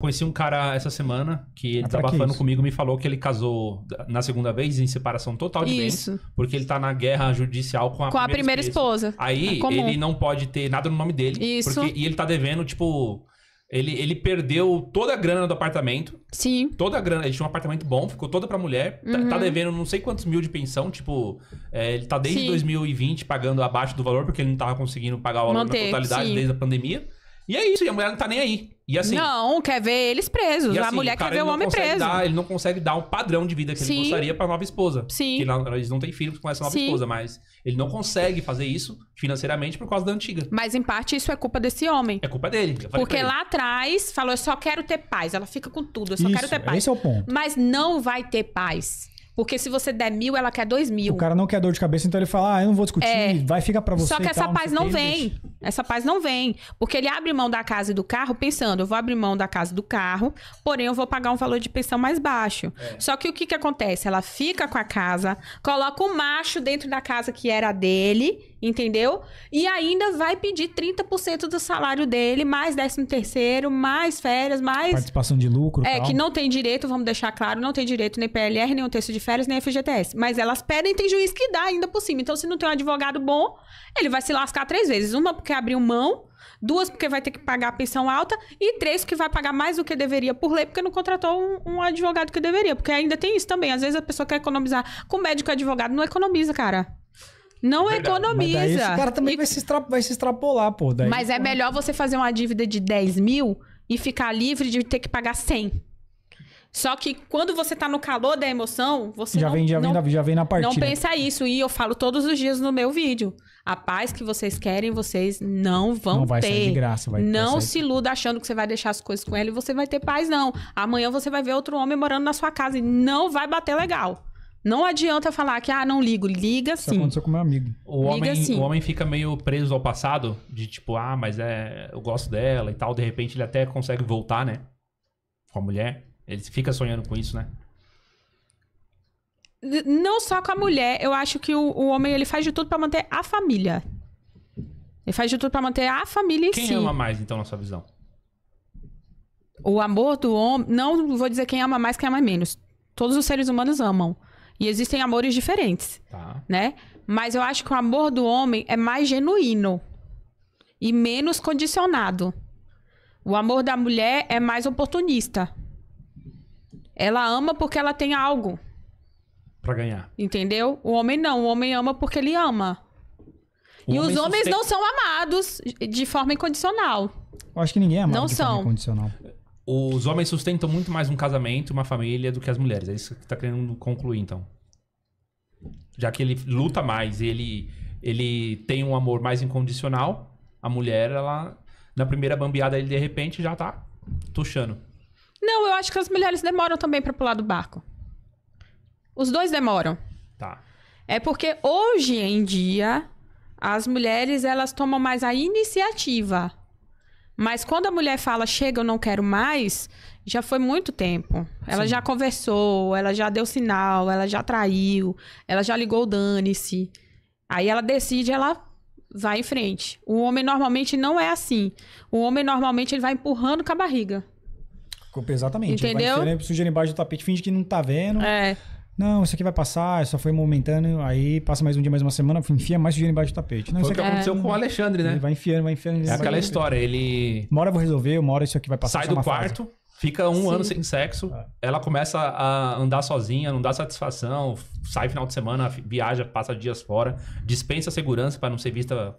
Conheci um cara essa semana que ele é ah, desabafando comigo me falou que ele casou na segunda vez em separação total de isso. bens, porque ele tá na guerra judicial com a, com primeira, a primeira esposa. Aí é ele não pode ter nada no nome dele, isso. Porque, e ele tá devendo tipo ele, ele perdeu toda a grana do apartamento. Sim. Toda a grana. Ele tinha um apartamento bom, ficou toda pra mulher. Uhum. Tá, tá, uhum. devendo não sei quantos mil de pensão. Tipo, é, ele tá desde sim. 2020 pagando abaixo do valor, porque ele não tava conseguindo pagar o valor Manter, na totalidade sim. desde a pandemia. E é isso, e a mulher não tá nem aí. E assim. Não, quer ver eles presos. Assim, a mulher cara, quer ver o homem preso. Dar, ele não consegue dar um padrão de vida que Sim. ele gostaria pra nova esposa. Sim. Porque eles não têm filhos com essa nova Sim. esposa, mas ele não consegue fazer isso financeiramente por causa da antiga. Mas em parte isso é culpa desse homem. É culpa dele. Porque lá atrás falou: eu só quero ter paz. Ela fica com tudo, eu só isso, quero ter paz. Esse é o ponto. Mas não vai ter paz. Porque se você der mil, ela quer dois mil. O cara não quer dor de cabeça, então ele fala, ah, eu não vou discutir, é. vai ficar pra você. Só que essa tal, paz não, não vem. Essa paz não vem, porque ele abre mão da casa e do carro pensando, eu vou abrir mão da casa e do carro, porém eu vou pagar um valor de pensão mais baixo. É. Só que o que que acontece? Ela fica com a casa, coloca o um macho dentro da casa que era dele, entendeu? E ainda vai pedir 30% do salário dele, mais 13 terceiro, mais férias, mais... Participação de lucro É, tal. que não tem direito, vamos deixar claro, não tem direito nem PLR, nem um terço de férias, nem FGTS. Mas elas pedem, tem juiz que dá ainda por cima. Então, se não tem um advogado bom, ele vai se lascar três vezes. Uma porque porque abriu mão, duas porque vai ter que pagar a pensão alta e três que vai pagar mais do que deveria por lei porque não contratou um, um, advogado que deveria. Porque ainda tem isso também. Às vezes a pessoa quer economizar com médico e advogado, não economiza, cara. Não é economiza. Mas esse cara também e... vai, se extra... vai se extrapolar, pô. Daí... Mas é melhor você fazer uma dívida de 10 mil e ficar livre de ter que pagar 100. Só que quando você tá no calor da emoção, você já não, vem, já, não, vem na, já vem na partida. Não né? pensa isso. E eu falo todos os dias no meu vídeo. A paz que vocês querem, vocês não vão não vai ter. Sair de graça, vai, não vai se iluda achando que você vai deixar as coisas com ela e você vai ter paz, não. Amanhã você vai ver outro homem morando na sua casa e não vai bater legal. Não adianta falar que, ah, não ligo. Liga sim. Isso aconteceu com meu amigo. O homem, o homem fica meio preso ao passado, de tipo, ah, mas é, eu gosto dela e tal. De repente ele até consegue voltar, né? Com a mulher. Ele fica sonhando com isso, né? Não só com a mulher, eu acho que o, o homem ele faz de tudo para manter a família. Ele faz de tudo para manter a família em quem si. Quem ama mais, então, na sua visão? O amor do homem. Não vou dizer quem ama mais, quem ama menos. Todos os seres humanos amam. E existem amores diferentes. Tá. Né? Mas eu acho que o amor do homem é mais genuíno e menos condicionado. O amor da mulher é mais oportunista. Ela ama porque ela tem algo. Pra ganhar. Entendeu? O homem não. O homem ama porque ele ama. O e homem os homens sustenta... não são amados de forma incondicional. Eu acho que ninguém é amado não de são. forma incondicional. Os homens sustentam muito mais um casamento, uma família, do que as mulheres. É isso que tá querendo concluir, então. Já que ele luta mais, ele, ele tem um amor mais incondicional, a mulher, ela, na primeira bambeada, ele de repente já tá tuxando. Não, eu acho que as mulheres demoram também para pular do barco. Os dois demoram. Tá. É porque hoje em dia as mulheres elas tomam mais a iniciativa. Mas quando a mulher fala chega, eu não quero mais, já foi muito tempo. Ela Sim. já conversou, ela já deu sinal, ela já traiu, ela já ligou dane-se. Aí ela decide, ela vai em frente. O homem normalmente não é assim. O homem normalmente ele vai empurrando com a barriga. Exatamente. Entendeu? Vai sujeira embaixo do tapete, finge que não tá vendo. É. Não, isso aqui vai passar, só foi momentâneo. Aí passa mais um dia, mais uma semana, enfia mais sujeira embaixo do tapete. Não, foi o que aconteceu é. com o Alexandre, né? Ele vai enfiando, vai enfiando. É aquela história, ele... Uma hora eu vou resolver, uma hora isso aqui vai passar. Sai é do quarto, fase. fica um Sim. ano sem sexo, ah. ela começa a andar sozinha, não dá satisfação, sai final de semana, viaja, passa dias fora, dispensa a segurança para não ser vista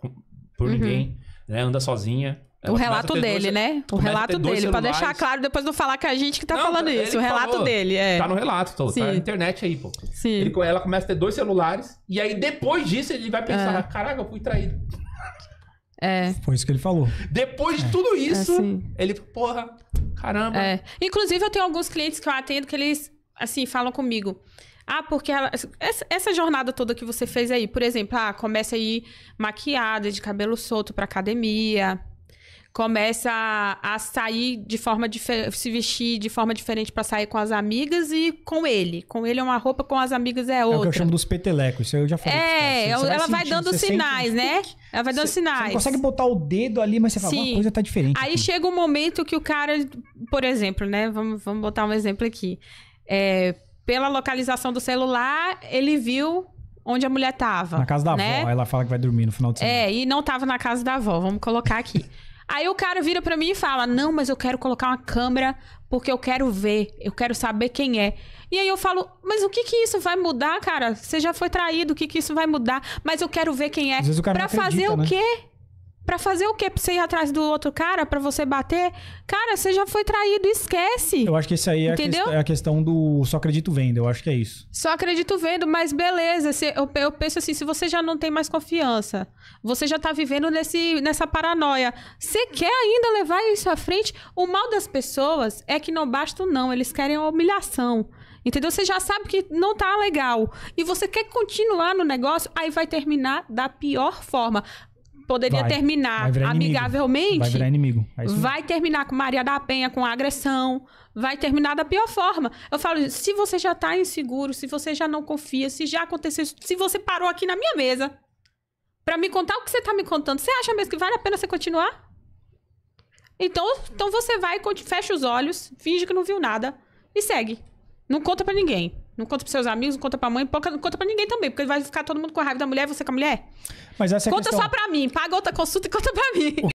por uhum. ninguém, né? Anda sozinha. Ela o relato dele, dois, né? O relato dele, para deixar claro, depois não falar que a gente que tá não, falando isso. O relato falou, dele, é. Tá no relato, tô, tá na internet aí, pô. Sim. Ele, ela começa a ter dois celulares, e aí depois disso ele vai pensar, é. caraca, eu fui traído. É. Foi isso que ele falou. Depois é. de tudo é, isso, é, ele, porra, caramba. É. Inclusive, eu tenho alguns clientes que eu atendo que eles, assim, falam comigo. Ah, porque ela, essa, essa, jornada toda que você fez aí, por exemplo, ah, começa aí maquiada, de cabelo solto pra academia, começa a, a sair de forma diferente, se vestir de forma diferente para sair com as amigas e com ele. Com ele é uma roupa, com as amigas é outra. É o que eu chamo dos petelecos, isso eu já falei. É, assim, vai ela vai dando sinais, né? Ela vai dando sinais. Você consegue botar o dedo ali, mas você fala, uma coisa tá diferente. Aí aqui. chega um momento que o cara, por exemplo, né? Vamos, vamos botar um exemplo aqui. É, pela localização do celular, ele viu onde a mulher tava. Na casa da né? avó, ela fala que vai dormir no final de é, semana. É, e não tava na casa da avó, vamos colocar aqui. Aí o cara vira para mim e fala: Não, mas eu quero colocar uma câmera porque eu quero ver, eu quero saber quem é. E aí eu falo: Mas o que que isso vai mudar, cara? Você já foi traído, o que que isso vai mudar? Mas eu quero ver quem é. Para fazer né? o quê? Pra fazer o quê? Pra você ir atrás do outro cara? Pra você bater? Cara, você já foi traído, esquece. Eu acho que isso aí é, Entendeu? A, questão, é a questão do só acredito vendo, eu acho que é isso. Só acredito vendo, mas beleza. Se, eu, eu penso assim, se você já não tem mais confiança, você já tá vivendo nesse, nessa paranoia. Você quer ainda levar isso à frente? O mal das pessoas é que não basta não, eles querem a humilhação. Entendeu? Você já sabe que não tá legal. E você quer continuar no negócio, aí vai terminar da pior forma poderia vai, terminar vai amigavelmente. Vai virar inimigo. É vai terminar com Maria da Penha, com agressão. Vai terminar da pior forma. Eu falo, se você já tá inseguro, se você já não confia, se já aconteceu, isso, se você parou aqui na minha mesa para me contar o que você tá me contando, você acha mesmo que vale a pena você continuar? Então, então você vai, fecha os olhos, finge que não viu nada e segue. Não conta para ninguém. Não conta pros seus amigos, não conta pra mãe, não conta pra ninguém também, porque vai ficar todo mundo com raiva da mulher e você com a mulher. Mas essa é conta questão... só pra mim, paga outra consulta e conta pra mim.